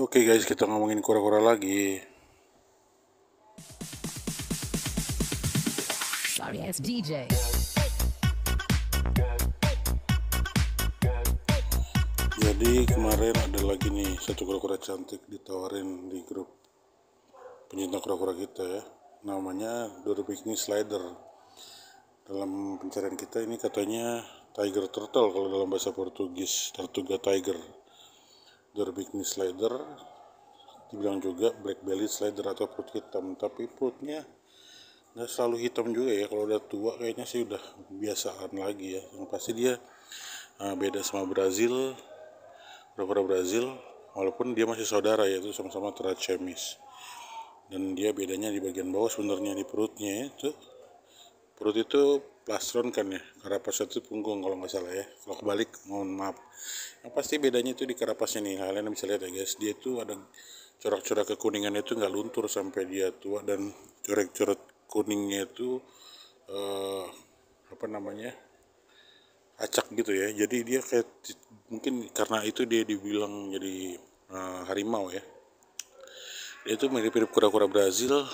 Oke okay guys, kita ngomongin kura-kura lagi. Sorry as DJ. Jadi kemarin ada lagi nih satu kura-kura cantik ditawarin di grup pencinta kura-kura kita ya. Namanya Dorpikni Slider. Dalam pencarian kita ini katanya Tiger Turtle kalau dalam bahasa Portugis, Tortuga Tiger Derbigny slider dibilang juga black belly slider atau perut hitam tapi perutnya nggak selalu hitam juga ya kalau udah tua kayaknya sih udah biasaan lagi ya yang pasti dia uh, beda sama Brazil beberapa Brazil walaupun dia masih saudara ya yaitu sama-sama Trachemis dan dia bedanya di bagian bawah sebenarnya di perutnya itu perut itu plastron kan ya karapasnya itu punggung kalau nggak salah ya kalau kebalik mohon maaf yang pasti bedanya itu di karapasnya nih kalian bisa lihat ya guys dia tuh ada corak-corak kekuningan itu nggak luntur sampai dia tua dan corak-corak kuningnya itu eh, apa namanya acak gitu ya jadi dia kayak mungkin karena itu dia dibilang jadi eh, harimau ya dia itu mirip-mirip kura-kura Brazil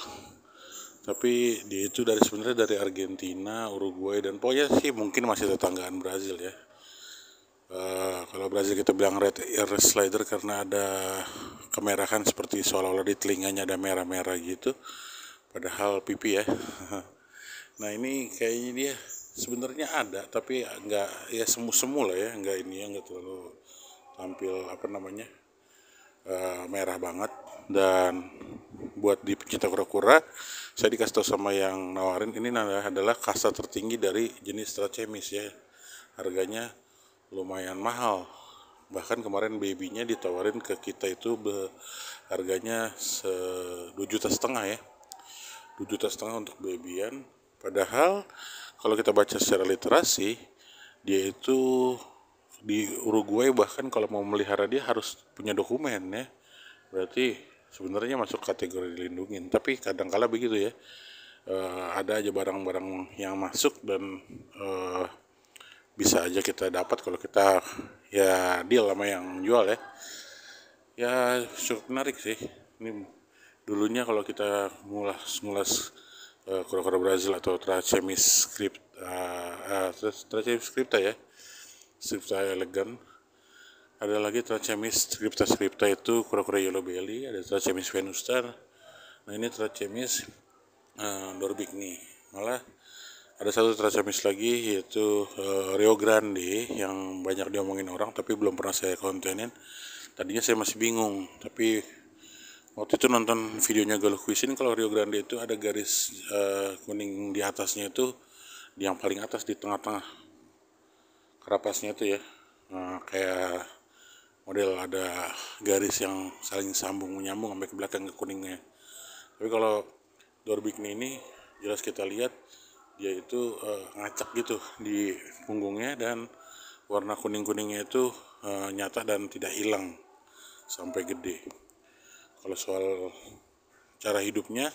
tapi dia itu dari sebenarnya dari Argentina, Uruguay dan pokoknya sih mungkin masih tetanggaan Brazil ya. Uh, kalau Brazil kita bilang red air slider karena ada kemerahan seperti seolah-olah di telinganya ada merah-merah gitu, padahal pipi ya. nah ini kayaknya dia sebenarnya ada tapi nggak ya semu-semu lah ya nggak ini ya nggak terlalu tampil apa namanya uh, merah banget dan buat di pecinta kura-kura saya dikasih tahu sama yang nawarin ini adalah kasa tertinggi dari jenis tracemis ya harganya lumayan mahal bahkan kemarin babynya ditawarin ke kita itu harganya se 2 juta setengah ya 2 juta setengah untuk babyan padahal kalau kita baca secara literasi dia itu di Uruguay bahkan kalau mau melihara dia harus punya dokumen ya berarti sebenarnya masuk kategori dilindungi tapi kadang kala begitu ya uh, ada aja barang-barang yang masuk dan uh, bisa aja kita dapat kalau kita ya deal sama yang jual ya ya cukup menarik sih ini dulunya kalau kita ngulas ngulas uh, kura-kura Brazil atau trachemis script uh, uh, trachemis scripta ya scripta elegan ada lagi Trachemis scripta scripta itu kura-kura yellow belly ada Trachemis venustar nah ini Trachemis uh, eh, dorbigni malah ada satu Trachemis lagi yaitu uh, Rio Grande yang banyak diomongin orang tapi belum pernah saya kontenin tadinya saya masih bingung tapi waktu itu nonton videonya Galuh Kuisin kalau Rio Grande itu ada garis uh, kuning di atasnya itu di yang paling atas di tengah-tengah kerapasnya itu ya nah, kayak model ada garis yang saling sambung menyambung sampai ke belakang ke kuningnya tapi kalau door bikini ini jelas kita lihat dia itu eh, ngacak gitu di punggungnya dan warna kuning-kuningnya itu e, nyata dan tidak hilang sampai gede kalau soal cara hidupnya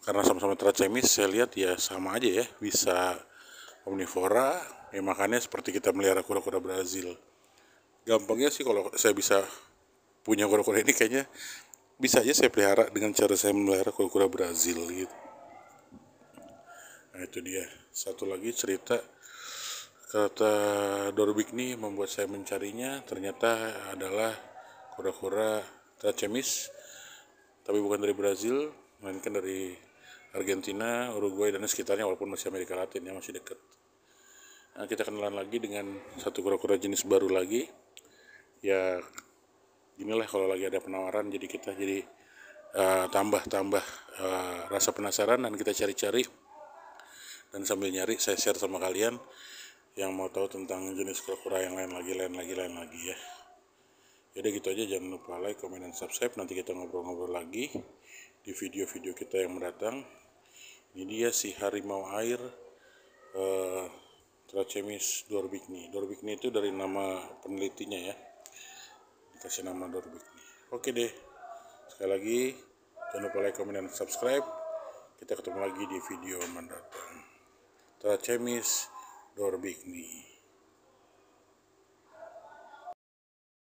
karena sama-sama tracemis saya lihat ya sama aja ya bisa omnivora ya makannya seperti kita melihara kura-kura Brazil gampangnya sih kalau saya bisa punya kura-kura ini kayaknya bisa aja saya pelihara dengan cara saya melihara kura-kura Brazil gitu nah itu dia satu lagi cerita kata Dorbik nih membuat saya mencarinya ternyata adalah kura-kura trachemis tapi bukan dari Brazil melainkan dari Argentina, Uruguay dan sekitarnya walaupun masih Amerika Latin ya masih dekat. Nah, kita kenalan lagi dengan satu kura-kura jenis baru lagi ya inilah kalau lagi ada penawaran jadi kita jadi eh, tambah-tambah uh, uh, rasa penasaran dan kita cari-cari dan sambil nyari saya share sama kalian yang mau tahu tentang jenis kura-kura yang lain lagi lain lagi lain lagi ya jadi gitu aja jangan lupa like comment dan subscribe nanti kita ngobrol-ngobrol lagi di video-video kita yang mendatang ini dia si harimau air uh, Trachemis dorbikni dorbikni itu dari nama penelitinya ya kasih nama Dorbik nih. oke deh sekali lagi jangan lupa like comment dan subscribe kita ketemu lagi di video mendatang Cemis Dorbik nih.